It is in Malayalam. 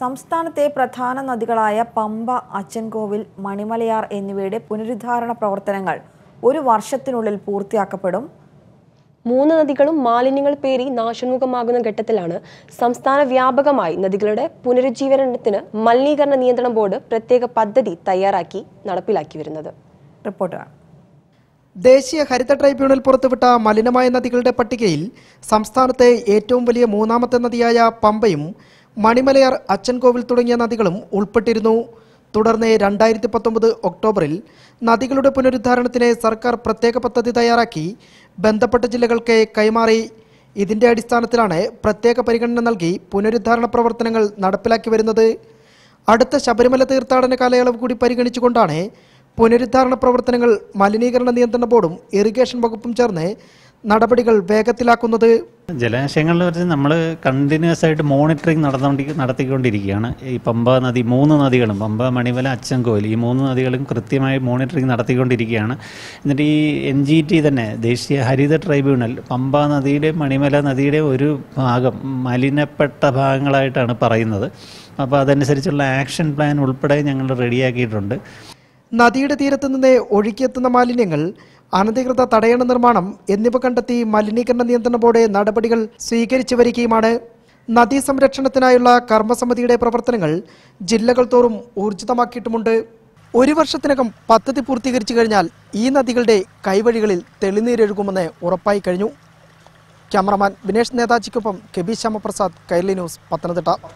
സംസ്ഥാനത്തെ പ്രധാന നദികളായ പമ്പ അച്ചൻകോവിൽ മണിമലയാർ എന്നിവയുടെ പുനരുദ്ധാരണ പ്രവർത്തനങ്ങൾ ഒരു വർഷത്തിനുള്ളിൽ പൂർത്തിയാക്കപ്പെടും മൂന്ന് നദികളും മാലിന്യങ്ങൾ പേരി നാശമുഖമാകുന്ന ഘട്ടത്തിലാണ് സംസ്ഥാന വ്യാപകമായി നദികളുടെ പുനരുജ്ജീവനത്തിന് മലിനീകരണ നിയന്ത്രണ ബോർഡ് പ്രത്യേക പദ്ധതി തയ്യാറാക്കി നടപ്പിലാക്കി വരുന്നത് ദേശീയ ഹരിത ട്രൈബ്യൂണൽ പുറത്തുവിട്ട മലിനമായ നദികളുടെ പട്ടികയിൽ സംസ്ഥാനത്തെ ഏറ്റവും വലിയ മൂന്നാമത്തെ നദിയായ പമ്പയും മണിമലയാർ അച്ചൻകോവിൽ തുടങ്ങിയ നദികളും ഉൾപ്പെട്ടിരുന്നു തുടർന്ന് രണ്ടായിരത്തി പത്തൊമ്പത് ഒക്ടോബറിൽ നദികളുടെ പുനരുദ്ധാരണത്തിന് സർക്കാർ പ്രത്യേക പദ്ധതി തയ്യാറാക്കി ബന്ധപ്പെട്ട ജില്ലകൾക്ക് കൈമാറി ഇതിന്റെ അടിസ്ഥാനത്തിലാണ് പ്രത്യേക പരിഗണന നൽകി പുനരുദ്ധാരണ പ്രവർത്തനങ്ങൾ നടപ്പിലാക്കി വരുന്നത് അടുത്ത ശബരിമല തീർത്ഥാടന കാലയളവ് കൂടി പരിഗണിച്ചുകൊണ്ടാണ് പുനരുദ്ധാരണ പ്രവർത്തനങ്ങൾ മലിനീകരണ നിയന്ത്രണ ബോർഡും ഇറിഗേഷൻ വകുപ്പും ചേർന്ന് നടപടികൾ വേഗത്തിലാക്കുന്നത് ജലാശയങ്ങളിൽ വെച്ച് നമ്മൾ കണ്ടിന്യൂസ് ആയിട്ട് മോണിറ്ററിങ് നടന്നുകൊണ്ടി നടത്തിക്കൊണ്ടിരിക്കുകയാണ് ഈ പമ്പ നദി മൂന്ന് നദികളും പമ്പ മണിമല അച്ചൻകോയിൽ ഈ മൂന്ന് നദികളും കൃത്യമായി മോണിറ്ററിങ് നടത്തിക്കൊണ്ടിരിക്കുകയാണ് എന്നിട്ട് ഈ എൻ ജി ടി തന്നെ ദേശീയ ഹരിത ട്രൈബ്യൂണൽ പമ്പ നദിയുടെ മണിമല നദിയുടെ ഒരു ഭാഗം മലിനപ്പെട്ട ഭാഗങ്ങളായിട്ടാണ് പറയുന്നത് അപ്പോൾ അതനുസരിച്ചുള്ള ആക്ഷൻ പ്ലാൻ ഉൾപ്പെടെ ഞങ്ങൾ റെഡിയാക്കിയിട്ടുണ്ട് നദിയുടെ തീരത്തുനിന്ന് ഒഴുകിയെത്തുന്ന മാലിന്യങ്ങൾ അനധികൃത തടയണ നിർമ്മാണം എന്നിവ കണ്ടെത്തി മലിനീകരണ നിയന്ത്രണ ബോർഡ് നടപടികൾ സ്വീകരിച്ചു വരികയുമാണ് നദീ സംരക്ഷണത്തിനായുള്ള കർമ്മസമിതിയുടെ പ്രവർത്തനങ്ങൾ ജില്ലകൾ തോറും ഊർജിതമാക്കിയിട്ടുമുണ്ട് ഒരു വർഷത്തിനകം പദ്ധതി പൂർത്തീകരിച്ചു കഴിഞ്ഞാൽ ഈ നദികളുടെ കൈവഴികളിൽ തെളിനീരൊഴുകുമെന്ന് ഉറപ്പായി കഴിഞ്ഞു ക്യാമറമാൻ വിനേഷ് നേതാജിക്കൊപ്പം കെ ബി ശ്യാമപ്രസാദ് കൈരളി ന്യൂസ് പത്തനംതിട്ട